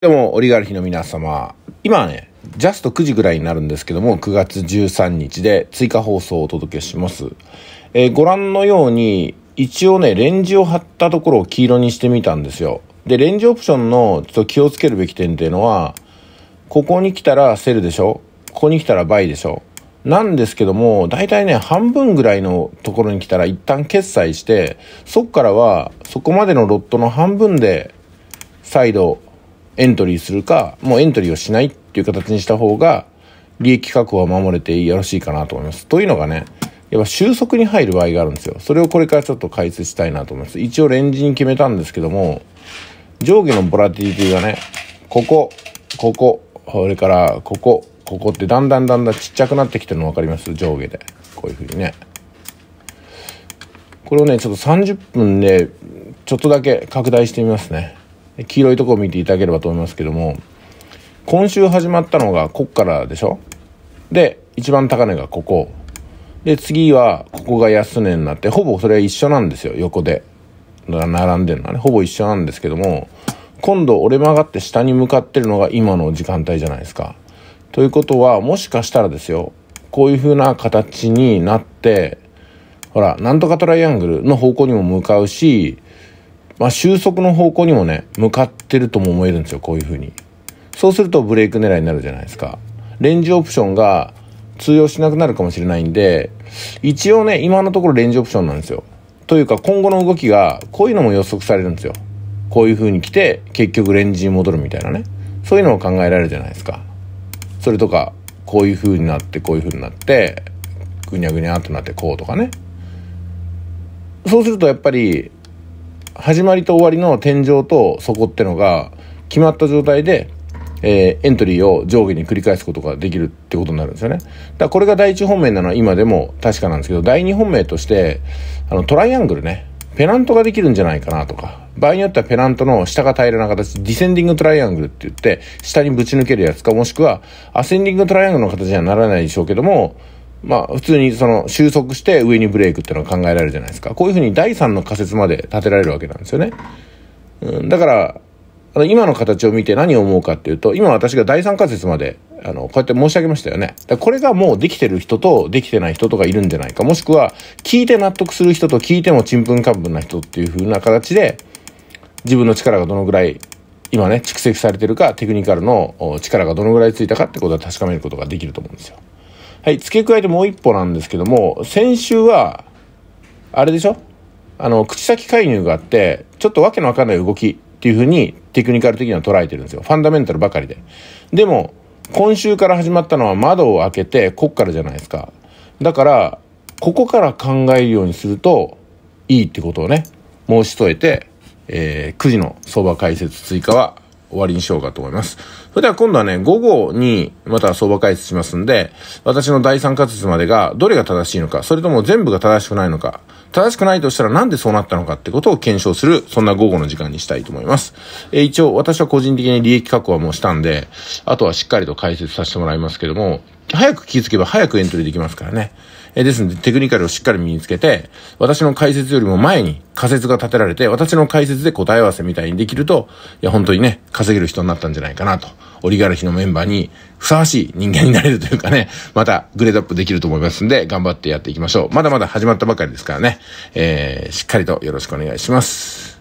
どうも、オリガルヒの皆様。今はね、ジャスト9時ぐらいになるんですけども、9月13日で追加放送をお届けします。えー、ご覧のように、一応ね、レンジを張ったところを黄色にしてみたんですよ。で、レンジオプションのちょっと気をつけるべき点っていうのは、ここに来たらセルでしょここに来たらバイでしょなんですけども、大体ね、半分ぐらいのところに来たら一旦決済して、そっからは、そこまでのロットの半分で、再度エントリーするか、もうエントリーをしないっていう形にした方が、利益確保は守れてよろしいかなと思います。というのがね、やっぱ収束に入る場合があるんですよ。それをこれからちょっと解説したいなと思います。一応レンジに決めたんですけども、上下のボラティリティがね、ここ、ここ、それから、ここ、ここってだんだんだんだんちっちゃくなってきてるの分かります上下で。こういうふうにね。これをね、ちょっと30分で、ちょっとだけ拡大してみますね。黄色いとこを見ていただければと思いますけども今週始まったのがこっからでしょで一番高値がここで次はここが安値になってほぼそれは一緒なんですよ横で並んでるのはねほぼ一緒なんですけども今度折れ曲がって下に向かってるのが今の時間帯じゃないですか。ということはもしかしたらですよこういう風な形になってほらなんとかトライアングルの方向にも向かうしまあ、収束の方向にもね、向かってるとも思えるんですよ、こういう風に。そうするとブレイク狙いになるじゃないですか。レンジオプションが通用しなくなるかもしれないんで、一応ね、今のところレンジオプションなんですよ。というか、今後の動きが、こういうのも予測されるんですよ。こういう風に来て、結局レンジに戻るみたいなね。そういうのも考えられるじゃないですか。それとか、こういう風になって、こういう風になって、ぐにゃぐにゃっとなってこうとかね。そうするとやっぱり始まりと終わりの天井と底ってのが決まった状態で、えー、エントリーを上下に繰り返すことができるってことになるんですよね。だからこれが第1本命なのは今でも確かなんですけど、第2本命として、あの、トライアングルね、ペナントができるんじゃないかなとか、場合によってはペナントの下が平らな形、ディセンディングトライアングルって言って、下にぶち抜けるやつか、もしくは、アセンディングトライアングルの形にはならないでしょうけども、まあ、普通にその収束して上にブレイクっていうのは考えられるじゃないですか。こういうふうに第3の仮説まで立てられるわけなんですよね。うん、だから、あの今の形を見て何を思うかっていうと、今私が第3仮説まで、あの、こうやって申し上げましたよね。これがもうできてる人とできてない人とがいるんじゃないか。もしくは、聞いて納得する人と聞いてもちんぷんかんぷんな人っていう風な形で、自分の力がどのぐらい、今ね、蓄積されてるか、テクニカルの力がどのぐらいついたかってことは確かめることができると思うんですよ。はい、付け加えてもう一歩なんですけども、先週は、あれでしょあの、口先介入があって、ちょっとわけのわかんない動きっていうふうにテクニカル的には捉えてるんですよ。ファンダメンタルばかりで。でも、今週から始まったのは窓を開けて、こっからじゃないですか。だから、ここから考えるようにすると、いいってことをね、申し添えて、えー、9時の相場解説追加は終わりにしようかと思います。それでは今度はね、午後にまた相場解説しますんで、私の第3仮説までがどれが正しいのか、それとも全部が正しくないのか、正しくないとしたらなんでそうなったのかってことを検証する、そんな午後の時間にしたいと思います。えー、一応私は個人的に利益確保はもうしたんで、あとはしっかりと解説させてもらいますけども、早く気づけば早くエントリーできますからね。えですので、テクニカルをしっかり身につけて、私の解説よりも前に仮説が立てられて、私の解説で答え合わせみたいにできると、いや、本当にね、稼げる人になったんじゃないかなと。オリガルヒのメンバーにふさわしい人間になれるというかね、またグレードアップできると思いますんで、頑張ってやっていきましょう。まだまだ始まったばかりですからね、えー、しっかりとよろしくお願いします。